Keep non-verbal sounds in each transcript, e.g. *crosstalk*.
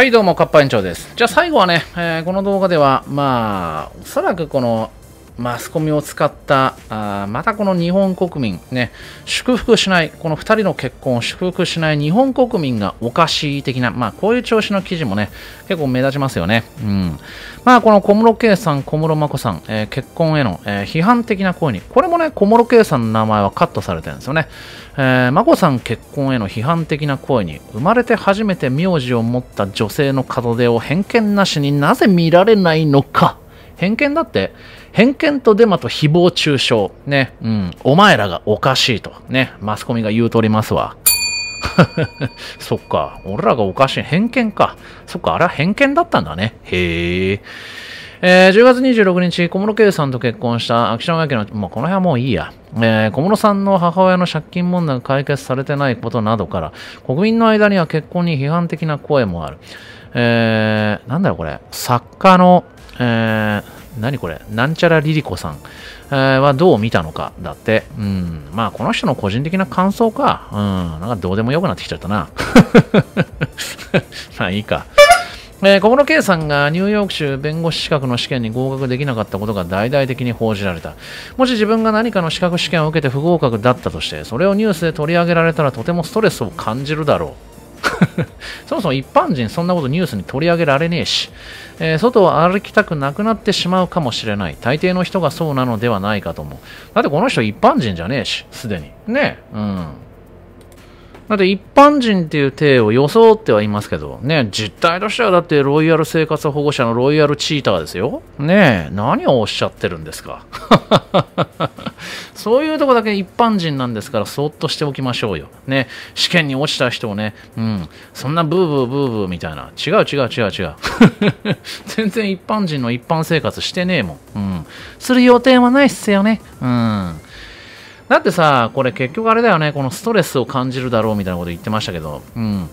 はいどうも、かっぱ園長です。じゃあ最後はね、えー、この動画では、まあ、おそらくこのマスコミを使ったあまたこの日本国民ね祝福しないこの2人の結婚を祝福しない日本国民がおかしい的な、まあ、こういう調子の記事もね結構目立ちますよね、うんまあ、この小室圭さん小室眞子さん、えー、結婚への、えー、批判的な声にこれもね小室圭さんの名前はカットされてるんですよね、えー、眞子さん結婚への批判的な声に生まれて初めて名字を持った女性の門出を偏見なしになぜ見られないのか偏見だって、偏見とデマと誹謗中傷。ね。うん。お前らがおかしいと。ね。マスコミが言うとりますわ。*laughs* そっか。俺らがおかしい。偏見か。そっか。あれは偏見だったんだね。へえ。えー、10月26日、小室圭さんと結婚した秋篠家の、まこの辺はもういいや。えー、小室さんの母親の借金問題が解決されてないことなどから、国民の間には結婚に批判的な声もある。えー、なんだろこれ。作家の、えー、何これ、なんちゃらりりこさん、えー、はどう見たのか、だって。うん、まあ、この人の個人的な感想か。うん、なんかどうでもよくなってきちゃったな。*laughs* まあ、いいか。えー、小室圭さんがニューヨーク州弁護士資格の試験に合格できなかったことが大々的に報じられた。もし自分が何かの資格試験を受けて不合格だったとして、それをニュースで取り上げられたらとてもストレスを感じるだろう。*laughs* そもそも一般人そんなことニュースに取り上げられねえし、えー、外を歩きたくなくなってしまうかもしれない。大抵の人がそうなのではないかと思う。だってこの人一般人じゃねえし、すでに。ねえ。うん。だって一般人っていう体を装ってはいますけど、ね、実態としてはだってロイヤル生活保護者のロイヤルチーターですよ。ねえ、何をおっしゃってるんですか。*laughs* そういうとこだけ一般人なんですから、そっとしておきましょうよ。ね、試験に落ちた人をね、うん、そんなブーブーブーブーみたいな、違う違う違う違う。*laughs* 全然一般人の一般生活してねえもん。うん。する予定はないっすよね。うん。だってさ、これ結局あれだよね、このストレスを感じるだろうみたいなこと言ってましたけど、うん。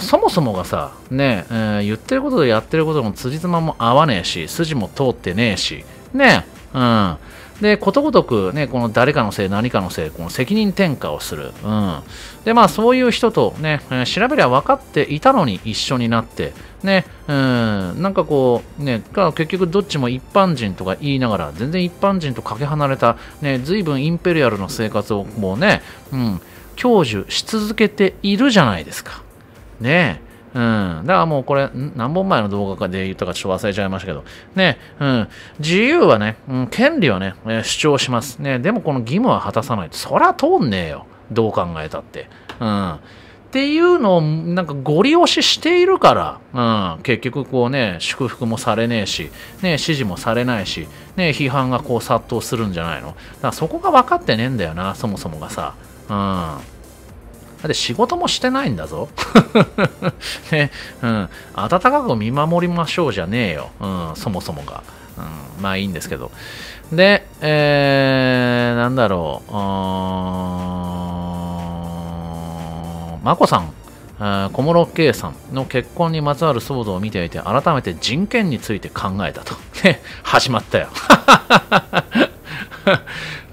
そもそもがさ、ね、えー、言ってることとやってることの辻褄も合わねえし、筋も通ってねえし、ね、うん。でことごとく、ね、この誰かのせい何かのせいこの責任転嫁をする、うんでまあ、そういう人とね、調べりゃ分かっていたのに一緒になってね、うんなんかこう、ね、結局どっちも一般人とか言いながら全然一般人とかけ離れた、ね、随分インペリアルの生活をもうね、うん、享受し続けているじゃないですか。ねえうん。だからもうこれ、何本前の動画かで言ったかちょっと忘れちゃいましたけど、ね、うん。自由はね、うん、権利はね、主張します。ね、でもこの義務は果たさない。そら通んねえよ。どう考えたって。うん。っていうのを、なんか、ご利押ししているから、うん、結局、こうね、祝福もされねえし、ね、支持もされないし、ね、批判がこう殺到するんじゃないのだからそこが分かってねえんだよな、そもそもがさ。うん。だって仕事もしてないんだぞ。*laughs* ね、うん。温かく見守りましょうじゃねえよ。うん、そもそもが。うん、まあいいんですけど。で、えー、なんだろう。眞子さん小室圭さんの結婚にまつわる騒動を見ていて改めて人権について考えたと始まったよ *laughs*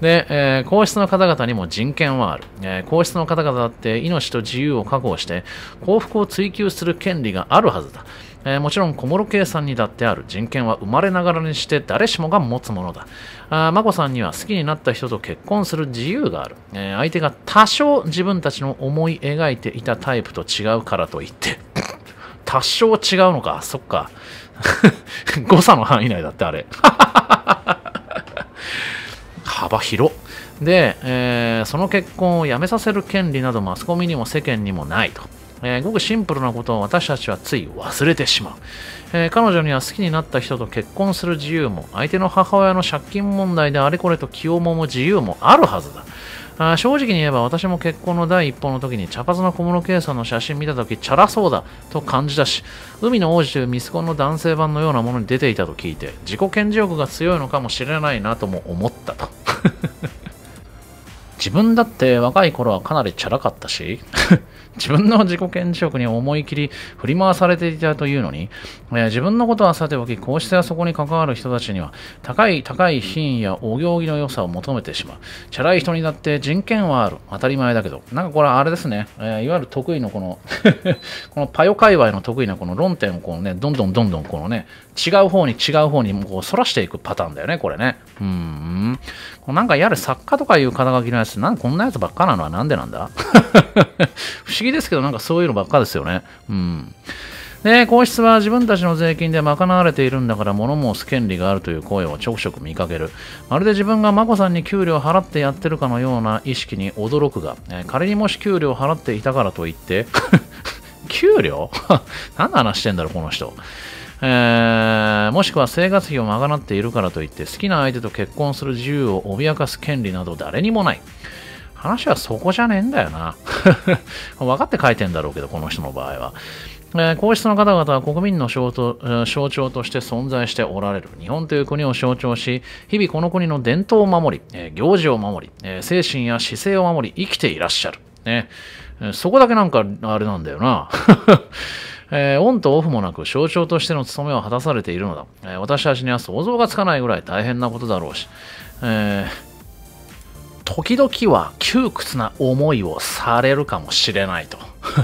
で、えー、皇室の方々にも人権はある、えー、皇室の方々だって命と自由を確保して幸福を追求する権利があるはずだ、えー、もちろん小室圭さんにだってある人権は生まれながらにして誰しもが持つものだあ眞子さんには好きになった人と結婚する自由がある、え相手が多少自分たちの思い描いていたタイプと違うからといって *laughs* 多少違うのかそっか *laughs* 誤差の範囲内だってあれ *laughs* 幅広で、えー、その結婚をやめさせる権利などマスコミにも世間にもないと。えー、ごくシンプルなことを私たちはつい忘れてしまう、えー、彼女には好きになった人と結婚する自由も相手の母親の借金問題であれこれと気をもむ自由もあるはずだあ正直に言えば私も結婚の第一報の時に茶髪の小室圭さんの写真見た時チャラそうだと感じたし海の王子というミスコンの男性版のようなものに出ていたと聞いて自己顕示欲が強いのかもしれないなとも思ったと自分だって若い頃はかなりチャラかったし *laughs* 自分の自己顕示欲に思い切り振り回されていたというのに、えー、自分のことはさておきこうしてはそこに関わる人たちには高い高い品位やお行儀の良さを求めてしまうチャラい人にだって人権はある当たり前だけどなんかこれあれですね、えー、いわゆる得意のこの *laughs* このパヨ界隈の得意なこの論点をこうねどんどんどんどんこのね違う方に違う方にもこう反らしていくパターンだよねこれねうんなんかやる作家とかいう肩書きのやつ、なんこんなやつばっかなのはなんでなんだ *laughs* 不思議ですけど、なんかそういうのばっかですよね。うん。で、皇室は自分たちの税金で賄われているんだから物申す権利があるという声をちょくちょく見かける。まるで自分が眞子さんに給料払ってやってるかのような意識に驚くが、え仮にもし給料払っていたからといって、*laughs* 給料 *laughs* 何の話してんだろこの人。えー、もしくは生活費を賄っているからといって好きな相手と結婚する自由を脅かす権利など誰にもない。話はそこじゃねえんだよな。*laughs* 分かって書いてんだろうけど、この人の場合は。えー、皇室の方々は国民の象徴として存在しておられる日本という国を象徴し日々この国の伝統を守り、えー、行事を守り、えー、精神や姿勢を守り生きていらっしゃる、ねえそこだけなんかあれなんだよな *laughs* えー、オンとオフもなく象徴としての務めを果たされているのだ、えー、私たちには想像がつかないぐらい大変なことだろうし、えー時々は窮屈な思いをされるかもしれないと。*laughs*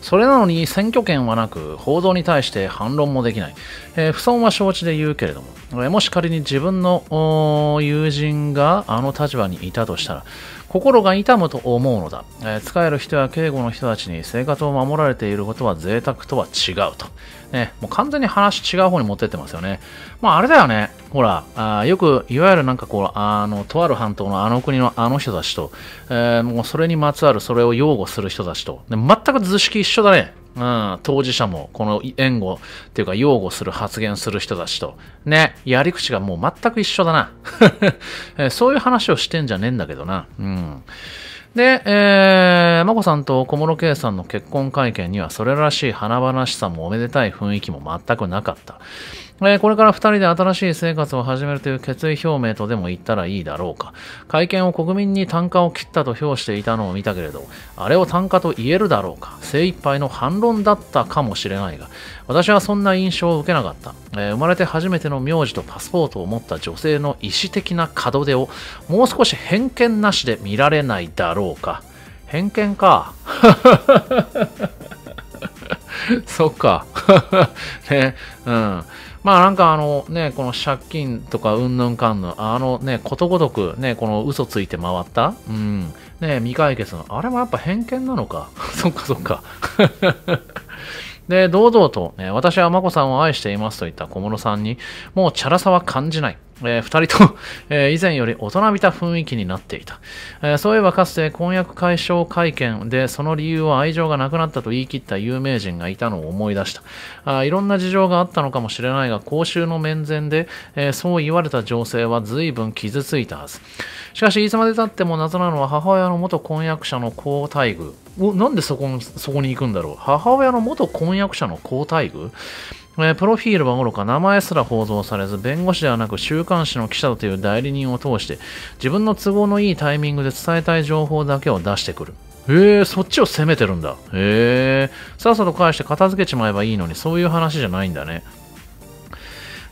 それなのに選挙権はなく、報道に対して反論もできない。えー、不損は承知で言うけれども、もし仮に自分の友人があの立場にいたとしたら、心が痛むと思うのだ、えー、使える人や警護の人たちに生活を守られていることは贅沢とは違うと。ね、もう完全に話違う方に持ってってますよね。まああれだよね。ほら、あよく、いわゆるなんかこう、あの、とある半島のあの国のあの人たちと、えー、もうそれにまつわるそれを擁護する人たちと、ね、全く図式一緒だね。うん、当事者もこの援護っていうか擁護する発言する人たちとね、やり口がもう全く一緒だな。*laughs* そういう話をしてんじゃねえんだけどな。うん。で、えー、眞子さんと小室圭さんの結婚会見にはそれらしい華々しさもおめでたい雰囲気も全くなかった。えー、これから2人で新しい生活を始めるという決意表明とでも言ったらいいだろうか。会見を国民に単価を切ったと評していたのを見たけれど、あれを単価と言えるだろうか。精一杯の反論だったかもしれないが、私はそんな印象を受けなかった。えー、生まれて初めての名字とパスポートを持った女性の意思的な門出を、もう少し偏見なしで見られないだろうか。偏見か。*laughs* そっか。*laughs* ね、うん。まあなんかあのね、この借金とかうんぬんかんぬん、あのね、ことごとくね、この嘘ついて回った、うん、ね、未解決の、あれもやっぱ偏見なのか。*laughs* そっかそっか。*laughs* で、堂々と、ね、私は眞子さんを愛していますと言った小室さんに、もうチャラさは感じない。えー、2人とえ以前より大人びた雰囲気になっていた、えー、そういえばかつて婚約解消会見でその理由は愛情がなくなったと言い切った有名人がいたのを思い出したあいろんな事情があったのかもしれないが公衆の面前で、えー、そう言われた情勢は随分傷ついたはずしかしいつまでたっても謎なのは母親の元婚約者の交待遇おなんでそこそこに行くんだろう母親の元婚約者の交待遇えー、プロフィールはおろか名前すら報道されず、弁護士ではなく週刊誌の記者という代理人を通して、自分の都合のいいタイミングで伝えたい情報だけを出してくる。へえ、そっちを責めてるんだ。へえ、さっさと返して片付けちまえばいいのに、そういう話じゃないんだね。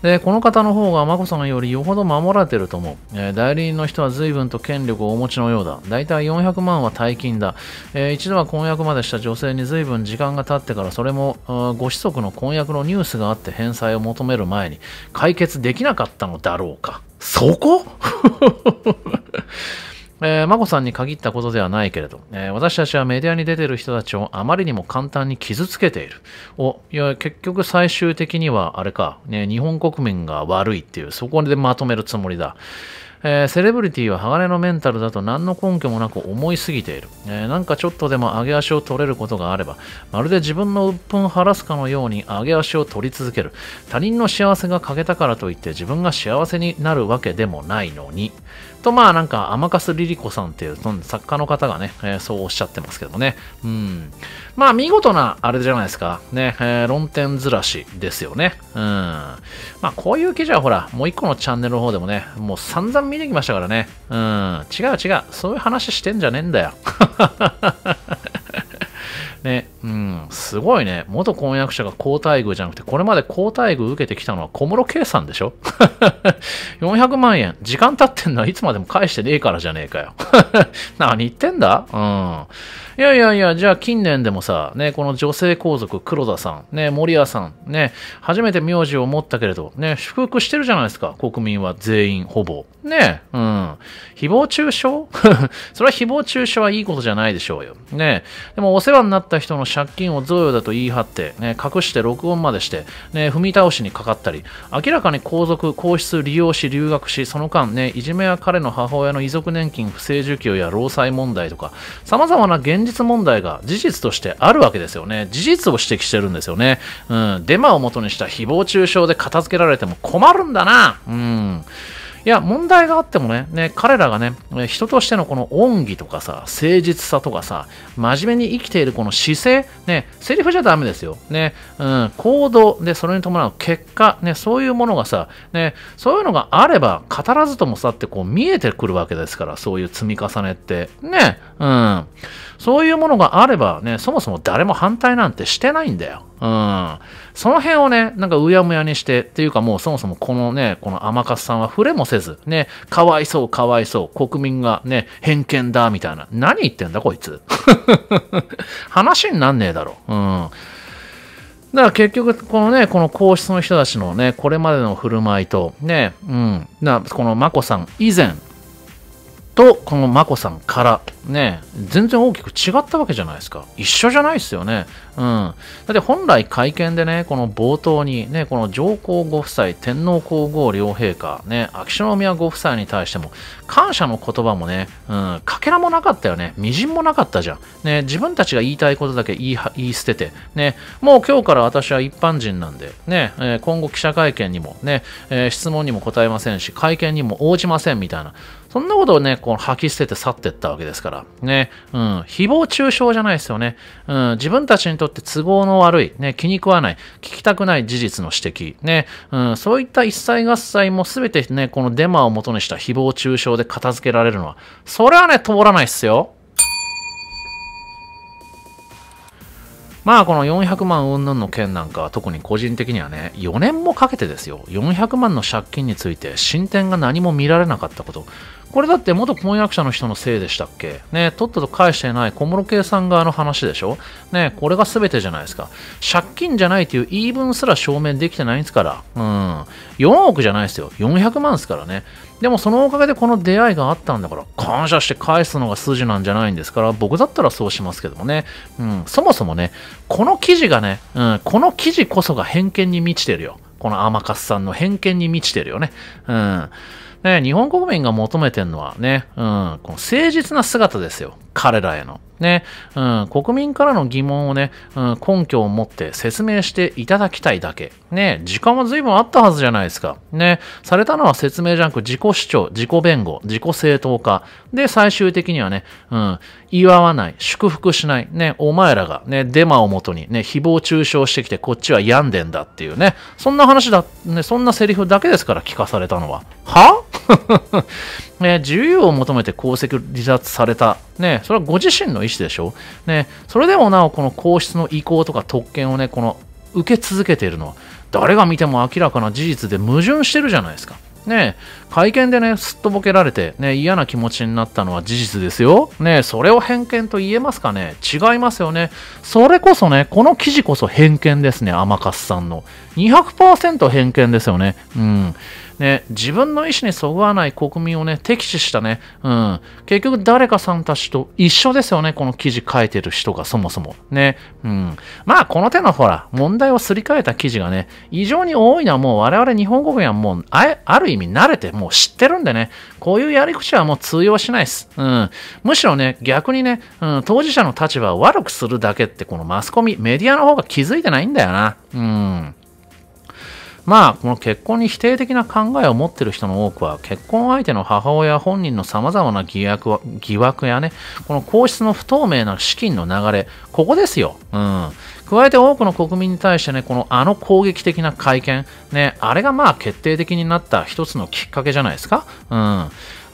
で、この方の方が眞子さまよりよほど守られてると思う。えー、代理人の人は随分と権力をお持ちのようだ。だいたい400万は大金だ。えー、一度は婚約までした女性に随分時間が経ってから、それもご子息の婚約のニュースがあって返済を求める前に解決できなかったのだろうか。そこ *laughs* えー、眞子さんに限ったことではないけれど、えー、私たちはメディアに出ている人たちをあまりにも簡単に傷つけている。おいや結局最終的には、あれか、ね、日本国民が悪いっていう、そこでまとめるつもりだ。えー、セレブリティは鋼のメンタルだと何の根拠もなく思いすぎている、えー、なんかちょっとでも上げ足を取れることがあればまるで自分の鬱憤を晴らすかのように上げ足を取り続ける他人の幸せが欠けたからといって自分が幸せになるわけでもないのにと、まあなんか、甘かリりりさんっていう作家の方がね、えー、そうおっしゃってますけどもね。うん。まあ見事な、あれじゃないですか。ね、えー、論点ずらしですよね。うん。まあこういう記事はほら、もう一個のチャンネルの方でもね、もう散々見てきましたからね。うん。違う違う。そういう話してんじゃねえんだよ。*laughs* ね。うん、すごいね。元婚約者が交代遇じゃなくて、これまで交代遇受けてきたのは小室圭さんでしょ ?400 *laughs* 万円。時間経ってんのはいつまでも返してねえからじゃねえかよ。*laughs* 何言ってんだうん。いやいやいや、じゃあ近年でもさ、ね、この女性皇族、黒田さん、ね、森屋さん、ね、初めて名字を持ったけれど、ね、祝福してるじゃないですか。国民は全員、ほぼ。ね、うん。誹謗中傷 *laughs* それは誹謗中傷はいいことじゃないでしょうよ。ね、でもお世話になった人の借金を贈与だと言い張って、ね、隠して録音までして、ね、踏み倒しにかかったり明らかに皇族皇室利用し留学しその間、ね、いじめや彼の母親の遺族年金不正受給や労災問題とかさまざまな現実問題が事実としてあるわけですよね事実を指摘してるんですよね、うん、デマを元にした誹謗中傷で片付けられても困るんだなうんいや、問題があってもね、ね彼らがね、人としてのこの恩義とかさ、誠実さとかさ、真面目に生きているこの姿勢、ね、セリフじゃダメですよ。ね、うん、行動で、それに伴う結果、ね、そういうものがさ、ね、そういうのがあれば、語らずともさってこう見えてくるわけですから、そういう積み重ねって。ね、うん。そういうものがあれば、ね、そもそも誰も反対なんてしてないんだよ。うん。その辺をね、なんかうやむやにして、っていうかもうそもそもこのね、この甘春さんは触れもせず、ね、かわいそうかわいそう、国民がね、偏見だ、みたいな。何言ってんだこいつ。*laughs* 話になんねえだろ。うん。だから結局、このね、この皇室の人たちのね、これまでの振る舞いと、ね、うん、なこの眞子さん以前、とこの眞子さんからね全然大きく違ったわけじゃないですか一緒じゃないですよねうんだって本来会見でねこの冒頭にねこの上皇ご夫妻天皇皇后両陛下ね秋篠宮ご夫妻に対しても感謝の言葉もね、うん、かけらもなかったよねみじんもなかったじゃんね自分たちが言いたいことだけ言い言い捨ててねもう今日から私は一般人なんでね、え今後記者会見にもね、え質問にも答えませんし会見にも応じませんみたいなそんなことをね、こう吐き捨てて去っていったわけですから。ね、うん、誹謗中傷じゃないですよね。うん、自分たちにとって都合の悪い、ね、気に食わない、聞きたくない事実の指摘、ね、うん、そういった一切合切も全てね、このデマを元にした誹謗中傷で片付けられるのは、それはね、通らないっすよ。まあこの400万云々の件なんかは特に個人的にはね、4年もかけてですよ、400万の借金について進展が何も見られなかったこと、これだって元婚約者の人のせいでしたっけねとっとと返してない小室圭さん側の話でしょねこれが全てじゃないですか。借金じゃないという言い分すら証明できてないんですから。うん。4億じゃないですよ。400万ですからね。でもそのおかげでこの出会いがあったんだから、感謝して返すのが筋なんじゃないんですから、僕だったらそうしますけどもね。うん。そもそもね、この記事がね、うん、この記事こそが偏見に満ちてるよ。この甘粕さんの偏見に満ちてるよね。うん。ね、日本国民が求めてるのはね、うん、この誠実な姿ですよ。彼らへの。ね、うん、国民からの疑問をね、うん、根拠を持って説明していただきたいだけ。ね、時間は随分あったはずじゃないですか。ね、されたのは説明じゃなく自己主張、自己弁護、自己正当化。で、最終的にはね、うん、祝わない、祝福しない、ね、お前らがね、デマをもとにね、誹謗中傷してきてこっちは病んでんだっていうね、そんな話だ、ね、そんなセリフだけですから聞かされたのは。*laughs* ね、自由を求めて功績離脱された、ね、それはご自身の意思でしょ、ね、それでもなおこの皇室の意向とか特権を、ね、この受け続けているのは誰が見ても明らかな事実で矛盾してるじゃないですか。ね、会見でね、すっとぼけられて、ね、嫌な気持ちになったのは事実ですよ。ね、それを偏見と言えますかね違いますよね。それこそね、この記事こそ偏見ですね、甘春さんの。200%偏見ですよね。うんね、自分の意思にそぐわない国民をね、敵視したね、うん。結局誰かさんたちと一緒ですよね、この記事書いてる人がそもそも。ね、うん。まあ、この手のほら、問題をすり替えた記事がね、異常に多いのはもう我々日本国民はもう、ある意味慣れて、もう知ってるんでね、こういうやり口はもう通用しないです。うん。むしろね、逆にね、うん、当事者の立場を悪くするだけって、このマスコミ、メディアの方が気づいてないんだよな。うん。まあこの結婚に否定的な考えを持っている人の多くは結婚相手の母親本人のさまざまな疑惑疑惑やねこの皇室の不透明な資金の流れここですよ、うん、加えて多くの国民に対してねこのあの攻撃的な会見、ね、あれがまあ決定的になった一つのきっかけじゃないですか。うん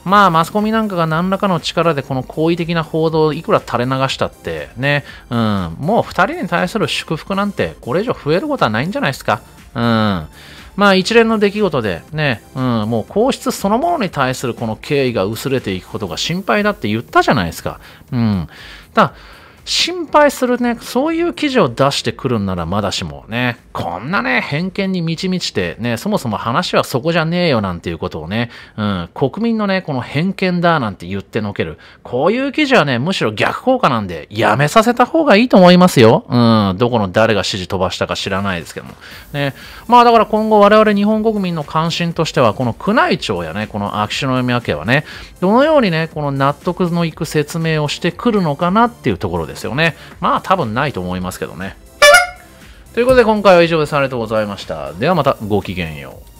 まあ、マスコミなんかが何らかの力でこの好意的な報道をいくら垂れ流したってね、うん、もう2人に対する祝福なんてこれ以上増えることはないんじゃないですか。うん。まあ一連の出来事でね、うん、もう皇室そのものに対するこの敬意が薄れていくことが心配だって言ったじゃないですか。うん。だ心配するね、そういう記事を出してくるんならまだしもね、こんなね、偏見に満ち満ちて、ね、そもそも話はそこじゃねえよなんていうことをね、うん、国民のね、この偏見だなんて言ってのける。こういう記事はね、むしろ逆効果なんで、やめさせた方がいいと思いますよ。うん、どこの誰が指示飛ばしたか知らないですけども。ね、まあだから今後我々日本国民の関心としては、この宮内庁やね、この秋篠宮家はね、どのようにね、この納得のいく説明をしてくるのかなっていうところです。ですよね。まあ多分ないと思いますけどね。ということで今回は以上です。ありがとうございました。ではまたごきげんよう。